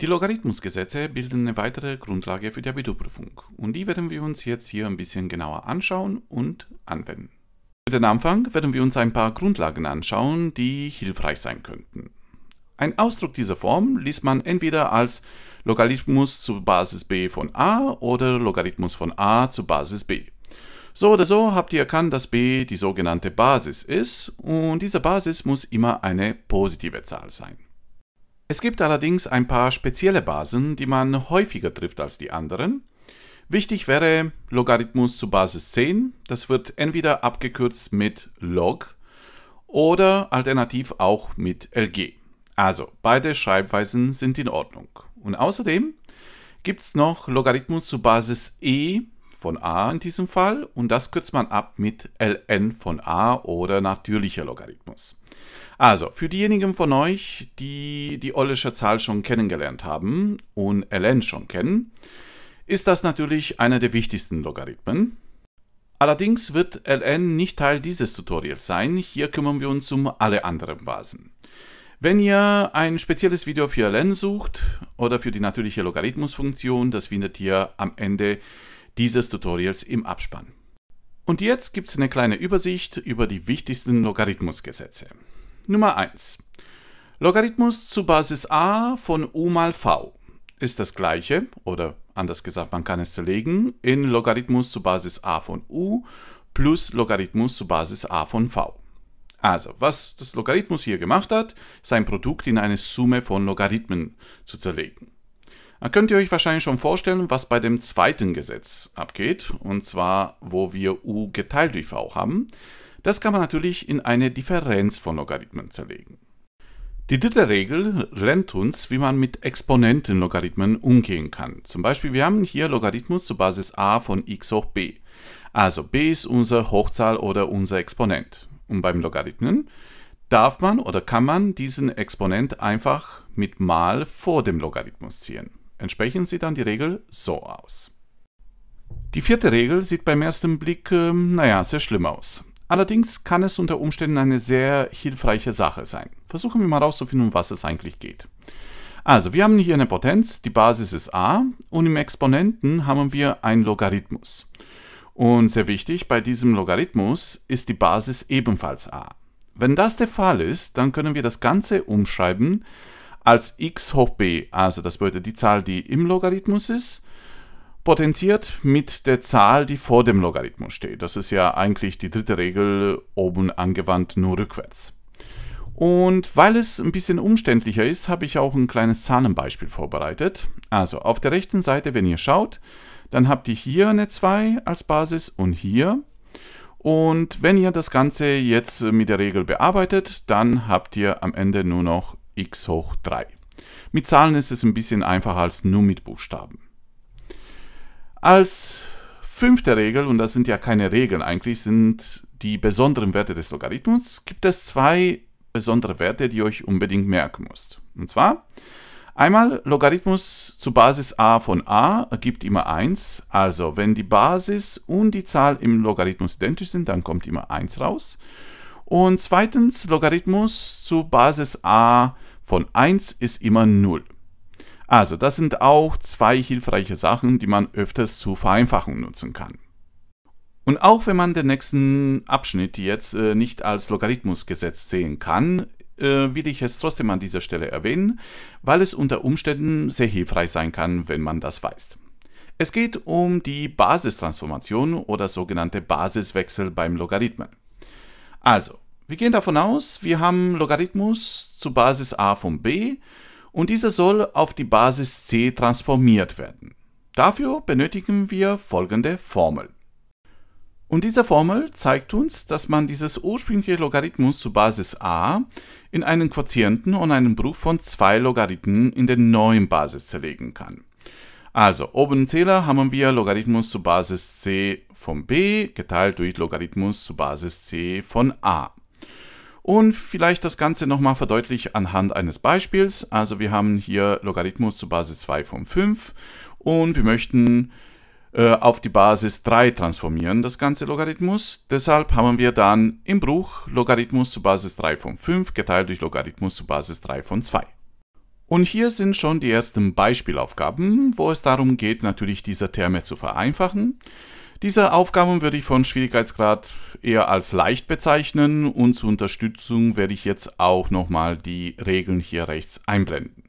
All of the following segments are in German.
Die Logarithmusgesetze bilden eine weitere Grundlage für die Abiturprüfung und die werden wir uns jetzt hier ein bisschen genauer anschauen und anwenden. Für den Anfang werden wir uns ein paar Grundlagen anschauen, die hilfreich sein könnten. Ein Ausdruck dieser Form liest man entweder als Logarithmus zur Basis b von a oder Logarithmus von a zu Basis b. So oder so habt ihr erkannt, dass b die sogenannte Basis ist und diese Basis muss immer eine positive Zahl sein. Es gibt allerdings ein paar spezielle Basen, die man häufiger trifft als die anderen. Wichtig wäre Logarithmus zu Basis 10, das wird entweder abgekürzt mit log oder alternativ auch mit lg. Also beide Schreibweisen sind in Ordnung. Und außerdem gibt es noch Logarithmus zu Basis e von a in diesem Fall und das kürzt man ab mit ln von a oder natürlicher Logarithmus. Also, für diejenigen von euch, die die Ollesche Zahl schon kennengelernt haben und ln schon kennen, ist das natürlich einer der wichtigsten Logarithmen. Allerdings wird ln nicht Teil dieses Tutorials sein, hier kümmern wir uns um alle anderen Basen. Wenn ihr ein spezielles Video für ln sucht oder für die natürliche Logarithmusfunktion, das findet ihr am Ende dieses Tutorials im Abspann. Und jetzt gibt es eine kleine Übersicht über die wichtigsten Logarithmusgesetze. Nummer 1. Logarithmus zu Basis a von u mal v ist das gleiche, oder anders gesagt, man kann es zerlegen, in Logarithmus zu Basis a von u plus Logarithmus zu Basis a von v. Also, was das Logarithmus hier gemacht hat, ist ein Produkt in eine Summe von Logarithmen zu zerlegen. Dann könnt ihr euch wahrscheinlich schon vorstellen, was bei dem zweiten Gesetz abgeht, und zwar, wo wir u geteilt durch v haben. Das kann man natürlich in eine Differenz von Logarithmen zerlegen. Die dritte Regel lernt uns, wie man mit Exponentenlogarithmen umgehen kann. Zum Beispiel, wir haben hier Logarithmus zur Basis a von x hoch b. Also b ist unsere Hochzahl oder unser Exponent. Und beim Logarithmen darf man oder kann man diesen Exponent einfach mit mal vor dem Logarithmus ziehen. Entsprechend sieht dann die Regel so aus. Die vierte Regel sieht beim ersten Blick, äh, naja, sehr schlimm aus. Allerdings kann es unter Umständen eine sehr hilfreiche Sache sein. Versuchen wir mal herauszufinden, um was es eigentlich geht. Also, wir haben hier eine Potenz, die Basis ist a und im Exponenten haben wir einen Logarithmus. Und sehr wichtig, bei diesem Logarithmus ist die Basis ebenfalls a. Wenn das der Fall ist, dann können wir das Ganze umschreiben als x hoch b, also das bedeutet die Zahl, die im Logarithmus ist, potenziert mit der Zahl, die vor dem Logarithmus steht. Das ist ja eigentlich die dritte Regel, oben angewandt nur rückwärts. Und weil es ein bisschen umständlicher ist, habe ich auch ein kleines Zahlenbeispiel vorbereitet. Also auf der rechten Seite, wenn ihr schaut, dann habt ihr hier eine 2 als Basis und hier. Und wenn ihr das Ganze jetzt mit der Regel bearbeitet, dann habt ihr am Ende nur noch x hoch 3. Mit Zahlen ist es ein bisschen einfacher als nur mit Buchstaben. Als fünfte Regel, und das sind ja keine Regeln eigentlich, sind die besonderen Werte des Logarithmus, gibt es zwei besondere Werte, die ihr euch unbedingt merken müsst. Und zwar einmal Logarithmus zur Basis a von a ergibt immer 1. Also wenn die Basis und die Zahl im Logarithmus identisch sind, dann kommt immer 1 raus. Und zweitens, Logarithmus zu Basis a von 1 ist immer 0. Also das sind auch zwei hilfreiche Sachen, die man öfters zur Vereinfachung nutzen kann. Und auch wenn man den nächsten Abschnitt jetzt äh, nicht als Logarithmusgesetz sehen kann, äh, will ich es trotzdem an dieser Stelle erwähnen, weil es unter Umständen sehr hilfreich sein kann, wenn man das weiß. Es geht um die Basistransformation oder sogenannte Basiswechsel beim Logarithmen. Also, wir gehen davon aus, wir haben Logarithmus zu Basis a von b und dieser soll auf die Basis c transformiert werden. Dafür benötigen wir folgende Formel. Und diese Formel zeigt uns, dass man dieses ursprüngliche Logarithmus zu Basis a in einen Quotienten und einen Bruch von zwei Logarithmen in der neuen Basis zerlegen kann. Also, oben im Zähler haben wir Logarithmus zu Basis c von b geteilt durch Logarithmus zur Basis c von a. Und vielleicht das Ganze nochmal verdeutlicht anhand eines Beispiels. Also wir haben hier Logarithmus zur Basis 2 von 5 und wir möchten äh, auf die Basis 3 transformieren, das ganze Logarithmus. Deshalb haben wir dann im Bruch Logarithmus zur Basis 3 von 5 geteilt durch Logarithmus zur Basis 3 von 2. Und hier sind schon die ersten Beispielaufgaben, wo es darum geht, natürlich diese Terme zu vereinfachen. Diese Aufgaben würde ich von Schwierigkeitsgrad eher als leicht bezeichnen und zur Unterstützung werde ich jetzt auch nochmal die Regeln hier rechts einblenden.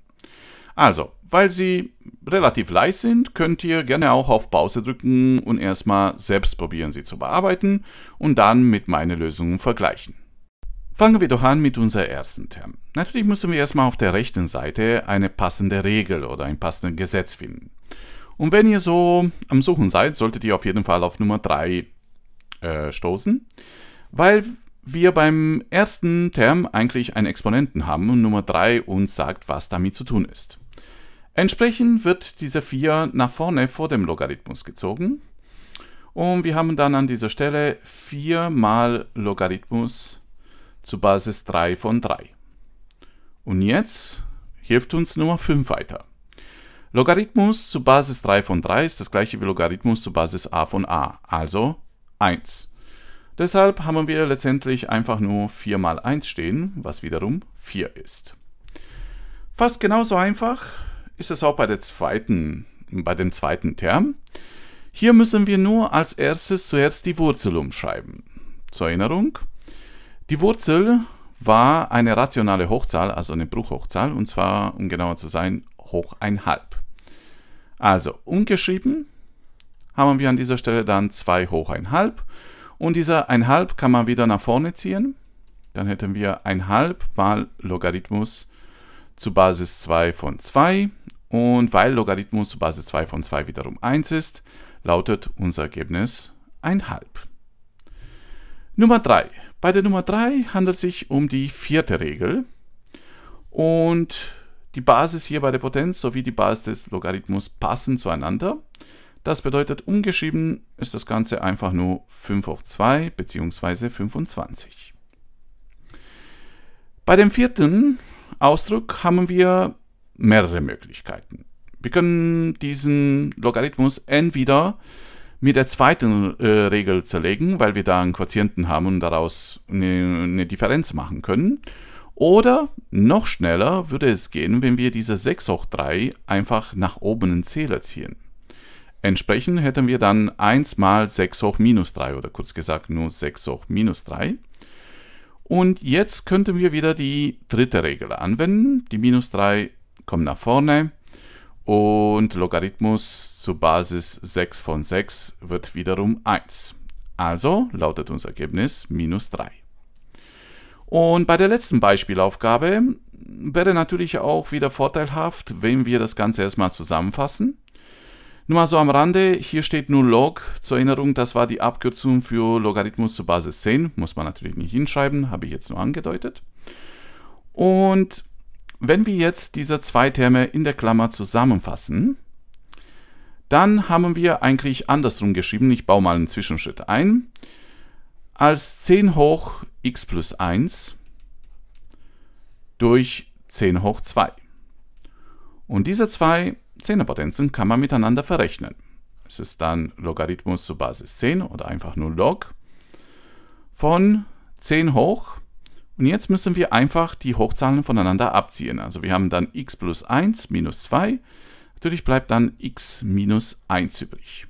Also, weil sie relativ leicht sind, könnt ihr gerne auch auf Pause drücken und erstmal selbst probieren, sie zu bearbeiten und dann mit meinen Lösungen vergleichen. Fangen wir doch an mit unserem ersten Term. Natürlich müssen wir erstmal auf der rechten Seite eine passende Regel oder ein passendes Gesetz finden. Und wenn ihr so am Suchen seid, solltet ihr auf jeden Fall auf Nummer 3 äh, stoßen, weil wir beim ersten Term eigentlich einen Exponenten haben und Nummer 3 uns sagt, was damit zu tun ist. Entsprechend wird diese 4 nach vorne vor dem Logarithmus gezogen. Und wir haben dann an dieser Stelle 4 mal Logarithmus zu Basis 3 von 3. Und jetzt hilft uns Nummer 5 weiter. Logarithmus zu Basis 3 von 3 ist das gleiche wie Logarithmus zu Basis a von a, also 1. Deshalb haben wir letztendlich einfach nur 4 mal 1 stehen, was wiederum 4 ist. Fast genauso einfach ist es auch bei, der zweiten, bei dem zweiten Term. Hier müssen wir nur als erstes zuerst die Wurzel umschreiben. Zur Erinnerung, die Wurzel war eine rationale Hochzahl, also eine Bruchhochzahl, und zwar, um genauer zu sein, hoch ein halb. Also umgeschrieben haben wir an dieser Stelle dann 2 hoch 1,5 und dieser 1,5 kann man wieder nach vorne ziehen. Dann hätten wir 1,5 mal Logarithmus zu Basis 2 von 2 und weil Logarithmus zu Basis 2 von 2 wiederum 1 ist, lautet unser Ergebnis 1,5. Nummer 3. Bei der Nummer 3 handelt es sich um die vierte Regel und die Basis hier bei der Potenz sowie die Basis des Logarithmus passen zueinander. Das bedeutet, umgeschrieben ist das Ganze einfach nur 5 auf 2 bzw. 25. Bei dem vierten Ausdruck haben wir mehrere Möglichkeiten. Wir können diesen Logarithmus entweder mit der zweiten äh, Regel zerlegen, weil wir da einen Quotienten haben und daraus eine, eine Differenz machen können. Oder noch schneller würde es gehen, wenn wir diese 6 hoch 3 einfach nach oben in Zähler ziehen. Entsprechend hätten wir dann 1 mal 6 hoch minus 3 oder kurz gesagt nur 6 hoch minus 3. Und jetzt könnten wir wieder die dritte Regel anwenden. Die minus 3 kommt nach vorne und Logarithmus zur Basis 6 von 6 wird wiederum 1. Also lautet unser Ergebnis minus 3. Und bei der letzten Beispielaufgabe wäre natürlich auch wieder vorteilhaft, wenn wir das Ganze erstmal zusammenfassen. Nur mal so am Rande, hier steht nur log, zur Erinnerung, das war die Abkürzung für Logarithmus zur Basis 10, muss man natürlich nicht hinschreiben, habe ich jetzt nur angedeutet. Und wenn wir jetzt diese zwei Terme in der Klammer zusammenfassen, dann haben wir eigentlich andersrum geschrieben, ich baue mal einen Zwischenschritt ein als 10 hoch x plus 1 durch 10 hoch 2. Und diese zwei Zehnerpotenzen kann man miteinander verrechnen. Es ist dann Logarithmus zur Basis 10 oder einfach nur Log von 10 hoch. Und jetzt müssen wir einfach die Hochzahlen voneinander abziehen. Also wir haben dann x plus 1 minus 2. Natürlich bleibt dann x minus 1 übrig.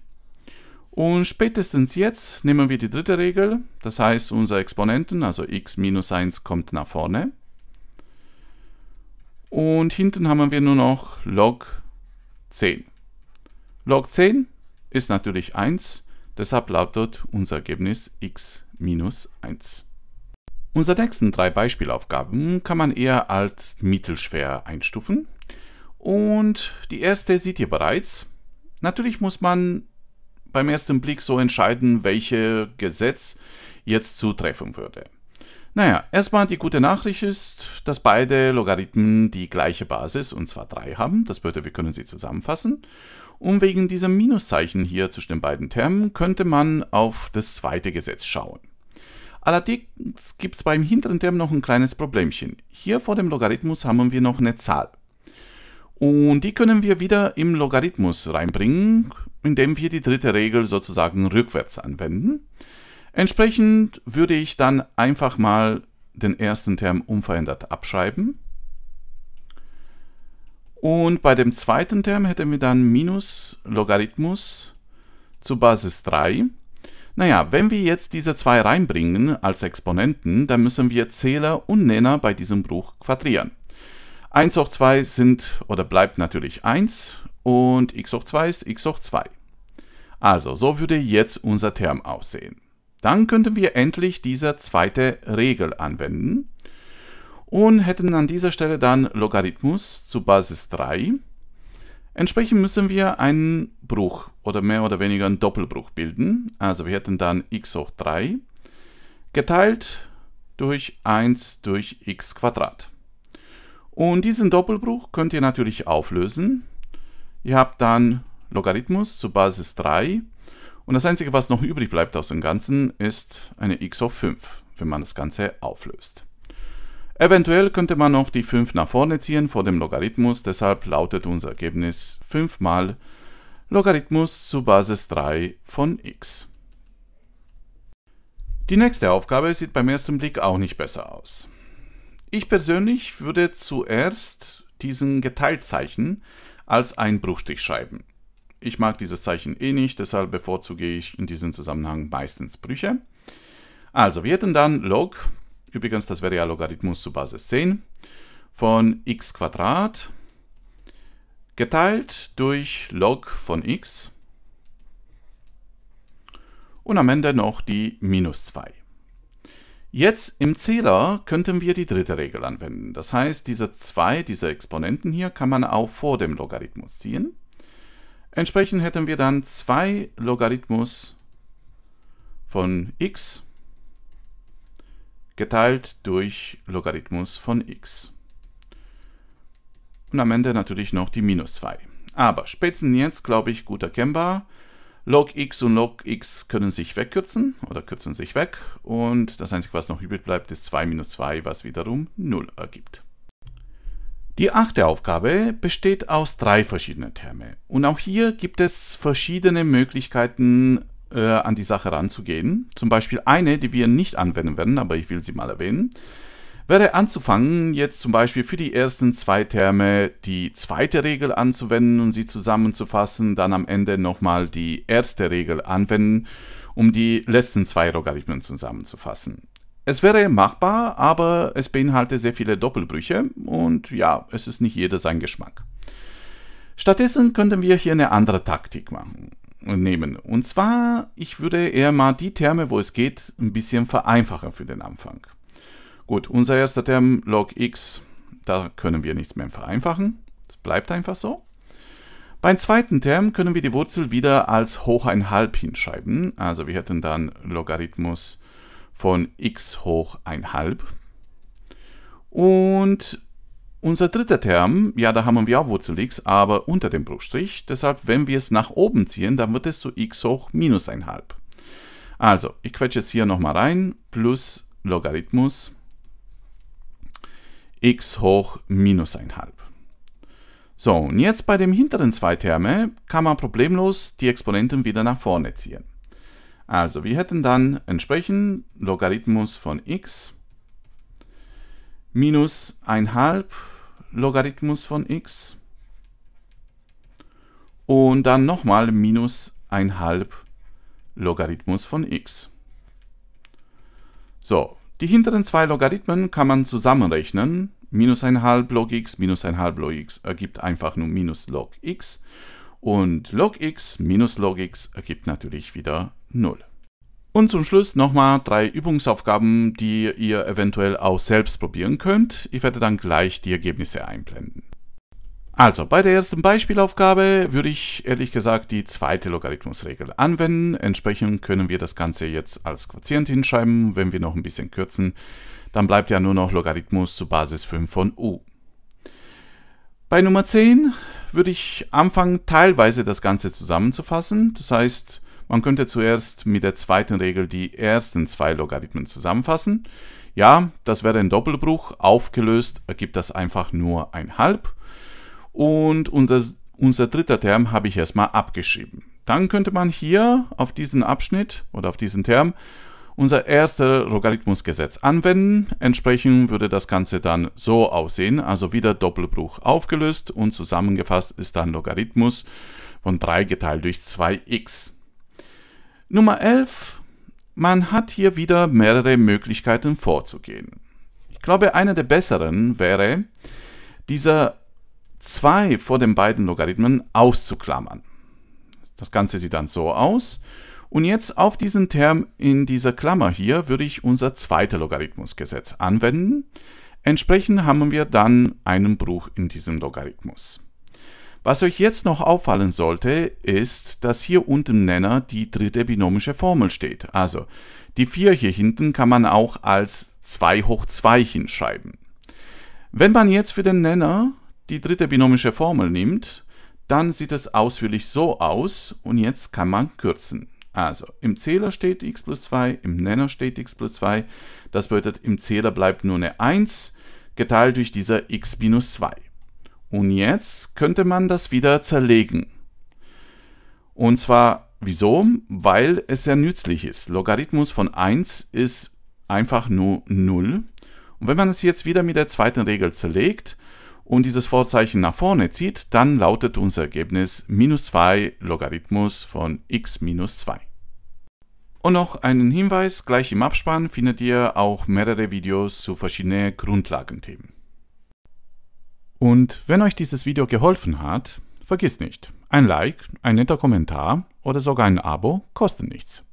Und spätestens jetzt nehmen wir die dritte Regel, das heißt unser Exponenten, also x minus 1 kommt nach vorne. Und hinten haben wir nur noch log 10. Log 10 ist natürlich 1, deshalb lautet unser Ergebnis x minus 1. Unsere nächsten drei Beispielaufgaben kann man eher als mittelschwer einstufen. Und die erste seht ihr bereits. Natürlich muss man beim ersten Blick so entscheiden, welches Gesetz jetzt zutreffen würde. Naja, erstmal die gute Nachricht ist, dass beide Logarithmen die gleiche Basis, und zwar 3 haben. Das bedeutet, wir können sie zusammenfassen. Und wegen diesem Minuszeichen hier zwischen den beiden Termen könnte man auf das zweite Gesetz schauen. Allerdings gibt es beim hinteren Term noch ein kleines Problemchen. Hier vor dem Logarithmus haben wir noch eine Zahl. Und die können wir wieder im Logarithmus reinbringen, indem wir die dritte Regel sozusagen rückwärts anwenden. Entsprechend würde ich dann einfach mal den ersten Term unverändert abschreiben. Und bei dem zweiten Term hätten wir dann minus Logarithmus zu Basis 3. Naja, wenn wir jetzt diese zwei reinbringen als Exponenten, dann müssen wir Zähler und Nenner bei diesem Bruch quadrieren. 1 hoch 2 sind oder bleibt natürlich 1 und x hoch 2 ist x hoch 2. Also, so würde jetzt unser Term aussehen. Dann könnten wir endlich diese zweite Regel anwenden und hätten an dieser Stelle dann Logarithmus zu Basis 3. Entsprechend müssen wir einen Bruch oder mehr oder weniger einen Doppelbruch bilden. Also wir hätten dann x hoch 3 geteilt durch 1 durch x Quadrat. Und diesen Doppelbruch könnt ihr natürlich auflösen, Ihr habt dann Logarithmus zur Basis 3 und das Einzige, was noch übrig bleibt aus dem Ganzen, ist eine x auf 5, wenn man das Ganze auflöst. Eventuell könnte man noch die 5 nach vorne ziehen vor dem Logarithmus, deshalb lautet unser Ergebnis 5 mal Logarithmus zur Basis 3 von x. Die nächste Aufgabe sieht beim ersten Blick auch nicht besser aus. Ich persönlich würde zuerst diesen Geteiltzeichen als Einbruchstichschreiben. Ich mag dieses Zeichen eh nicht, deshalb bevorzuge ich in diesem Zusammenhang meistens Brüche. Also, wir hätten dann log, übrigens das wäre ja Logarithmus zu Basis 10, von x geteilt durch log von x und am Ende noch die minus 2. Jetzt im Zähler könnten wir die dritte Regel anwenden. Das heißt, diese zwei, diese Exponenten hier, kann man auch vor dem Logarithmus ziehen. Entsprechend hätten wir dann 2 Logarithmus von x geteilt durch Logarithmus von x. Und am Ende natürlich noch die minus 2. Aber spätestens jetzt, glaube ich, gut erkennbar, Log x und Log x können sich wegkürzen oder kürzen sich weg und das Einzige, was noch übrig bleibt, ist 2 minus 2, was wiederum 0 ergibt. Die achte Aufgabe besteht aus drei verschiedenen Termen und auch hier gibt es verschiedene Möglichkeiten, äh, an die Sache ranzugehen. Zum Beispiel eine, die wir nicht anwenden werden, aber ich will sie mal erwähnen wäre anzufangen, jetzt zum Beispiel für die ersten zwei Terme die zweite Regel anzuwenden und sie zusammenzufassen, dann am Ende nochmal die erste Regel anwenden, um die letzten zwei Logarithmen zusammenzufassen. Es wäre machbar, aber es beinhaltet sehr viele Doppelbrüche und ja, es ist nicht jeder sein Geschmack. Stattdessen könnten wir hier eine andere Taktik machen nehmen. Und zwar, ich würde eher mal die Terme, wo es geht, ein bisschen vereinfachen für den Anfang. Gut, unser erster Term log x, da können wir nichts mehr vereinfachen. Das bleibt einfach so. Beim zweiten Term können wir die Wurzel wieder als hoch ein halb hinschreiben. Also wir hätten dann Logarithmus von x hoch ein halb. Und unser dritter Term, ja, da haben wir auch Wurzel x, aber unter dem Bruchstrich. Deshalb, wenn wir es nach oben ziehen, dann wird es zu x hoch minus ein halb. Also, ich quetsche es hier nochmal rein, plus Logarithmus x hoch minus halb. So, und jetzt bei dem hinteren zwei Terme kann man problemlos die Exponenten wieder nach vorne ziehen. Also wir hätten dann entsprechend Logarithmus von x minus halb Logarithmus von x und dann nochmal minus halb Logarithmus von x. So, die hinteren zwei Logarithmen kann man zusammenrechnen. Minus halb log x minus halb log x ergibt einfach nur minus log x. Und log x minus log x ergibt natürlich wieder 0. Und zum Schluss nochmal drei Übungsaufgaben, die ihr eventuell auch selbst probieren könnt. Ich werde dann gleich die Ergebnisse einblenden. Also, bei der ersten Beispielaufgabe würde ich ehrlich gesagt die zweite Logarithmusregel anwenden. Entsprechend können wir das Ganze jetzt als Quotient hinschreiben. Wenn wir noch ein bisschen kürzen, dann bleibt ja nur noch Logarithmus zu Basis 5 von u. Bei Nummer 10 würde ich anfangen, teilweise das Ganze zusammenzufassen. Das heißt, man könnte zuerst mit der zweiten Regel die ersten zwei Logarithmen zusammenfassen. Ja, das wäre ein Doppelbruch. Aufgelöst ergibt das einfach nur ein Halb. Und unser, unser dritter Term habe ich erstmal abgeschrieben. Dann könnte man hier auf diesen Abschnitt oder auf diesen Term unser erstes Logarithmusgesetz anwenden. Entsprechend würde das Ganze dann so aussehen, also wieder Doppelbruch aufgelöst und zusammengefasst ist dann Logarithmus von 3 geteilt durch 2x. Nummer 11. Man hat hier wieder mehrere Möglichkeiten vorzugehen. Ich glaube, einer der besseren wäre, dieser 2 vor den beiden Logarithmen auszuklammern. Das Ganze sieht dann so aus. Und jetzt auf diesen Term in dieser Klammer hier würde ich unser zweites Logarithmusgesetz anwenden. Entsprechend haben wir dann einen Bruch in diesem Logarithmus. Was euch jetzt noch auffallen sollte, ist, dass hier unten im Nenner die dritte binomische Formel steht. Also die 4 hier hinten kann man auch als 2 hoch 2 hinschreiben. Wenn man jetzt für den Nenner die dritte binomische Formel nimmt, dann sieht es ausführlich so aus und jetzt kann man kürzen. Also im Zähler steht x plus 2, im Nenner steht x plus 2. Das bedeutet, im Zähler bleibt nur eine 1 geteilt durch dieser x minus 2. Und jetzt könnte man das wieder zerlegen. Und zwar wieso? Weil es sehr nützlich ist. Logarithmus von 1 ist einfach nur 0. Und wenn man es jetzt wieder mit der zweiten Regel zerlegt, und dieses Vorzeichen nach vorne zieht, dann lautet unser Ergebnis minus 2 Logarithmus von x minus 2. Und noch einen Hinweis, gleich im Abspann findet ihr auch mehrere Videos zu verschiedenen Grundlagenthemen. Und wenn euch dieses Video geholfen hat, vergiss nicht, ein Like, ein netter Kommentar oder sogar ein Abo kosten nichts.